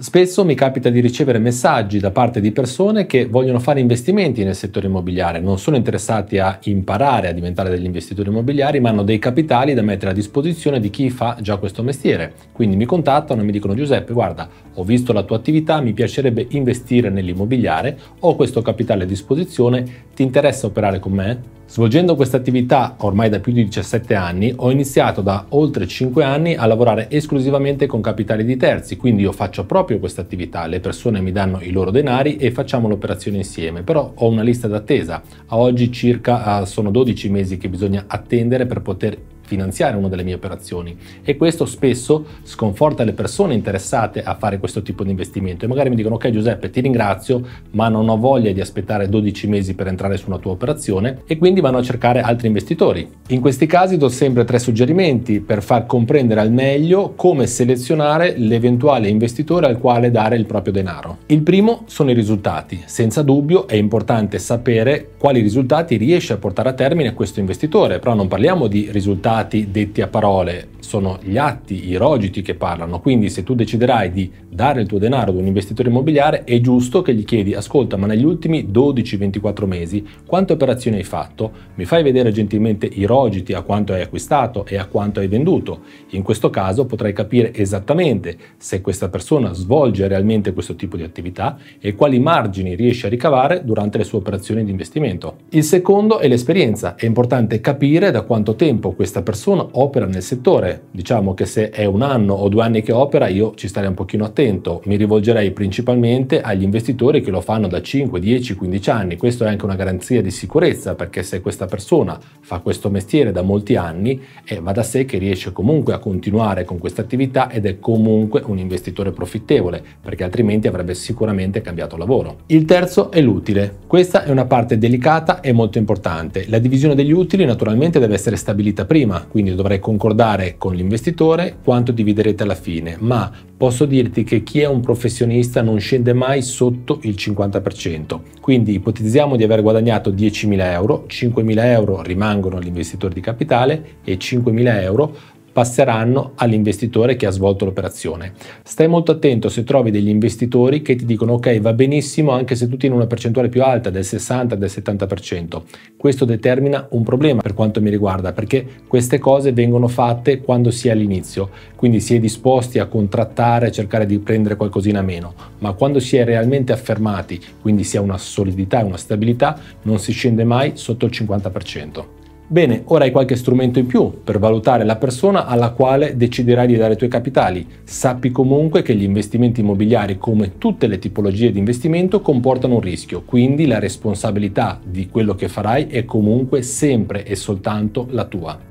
Spesso mi capita di ricevere messaggi da parte di persone che vogliono fare investimenti nel settore immobiliare, non sono interessati a imparare a diventare degli investitori immobiliari, ma hanno dei capitali da mettere a disposizione di chi fa già questo mestiere. Quindi mi contattano e mi dicono Giuseppe, guarda, ho visto la tua attività, mi piacerebbe investire nell'immobiliare, ho questo capitale a disposizione, ti interessa operare con me? Svolgendo questa attività ormai da più di 17 anni, ho iniziato da oltre 5 anni a lavorare esclusivamente con capitali di terzi, quindi io faccio proprio questa attività, le persone mi danno i loro denari e facciamo l'operazione insieme, però ho una lista d'attesa, a oggi circa eh, sono 12 mesi che bisogna attendere per poter finanziare una delle mie operazioni e questo spesso sconforta le persone interessate a fare questo tipo di investimento e magari mi dicono ok Giuseppe ti ringrazio ma non ho voglia di aspettare 12 mesi per entrare su una tua operazione e quindi vanno a cercare altri investitori. In questi casi do sempre tre suggerimenti per far comprendere al meglio come selezionare l'eventuale investitore al quale dare il proprio denaro. Il primo sono i risultati. Senza dubbio è importante sapere quali risultati riesce a portare a termine questo investitore, però non parliamo di risultati risultati detti a parole, sono gli atti, i rogiti che parlano. Quindi se tu deciderai di dare il tuo denaro ad un investitore immobiliare, è giusto che gli chiedi, ascolta, ma negli ultimi 12-24 mesi quante operazioni hai fatto? Mi fai vedere gentilmente i rogiti a quanto hai acquistato e a quanto hai venduto. In questo caso potrai capire esattamente se questa persona svolge realmente questo tipo di attività e quali margini riesce a ricavare durante le sue operazioni di investimento. Il secondo è l'esperienza. È importante capire da quanto tempo questa persona persona opera nel settore. Diciamo che se è un anno o due anni che opera io ci starei un pochino attento. Mi rivolgerei principalmente agli investitori che lo fanno da 5, 10, 15 anni. Questo è anche una garanzia di sicurezza perché se questa persona fa questo mestiere da molti anni eh, va da sé che riesce comunque a continuare con questa attività ed è comunque un investitore profittevole perché altrimenti avrebbe sicuramente cambiato lavoro. Il terzo è l'utile. Questa è una parte delicata e molto importante. La divisione degli utili naturalmente deve essere stabilita prima quindi dovrai concordare con l'investitore quanto dividerete alla fine, ma posso dirti che chi è un professionista non scende mai sotto il 50%. Quindi ipotizziamo di aver guadagnato 10.000 euro, 5.000 euro rimangono all'investitore di capitale e 5.000 euro passeranno all'investitore che ha svolto l'operazione. Stai molto attento se trovi degli investitori che ti dicono ok va benissimo anche se tu tieni una percentuale più alta del 60 del 70%. Questo determina un problema per quanto mi riguarda perché queste cose vengono fatte quando si è all'inizio, quindi si è disposti a contrattare, a cercare di prendere qualcosina meno, ma quando si è realmente affermati, quindi si ha una solidità e una stabilità, non si scende mai sotto il 50%. Bene, ora hai qualche strumento in più per valutare la persona alla quale deciderai di dare i tuoi capitali. Sappi comunque che gli investimenti immobiliari, come tutte le tipologie di investimento, comportano un rischio, quindi la responsabilità di quello che farai è comunque sempre e soltanto la tua.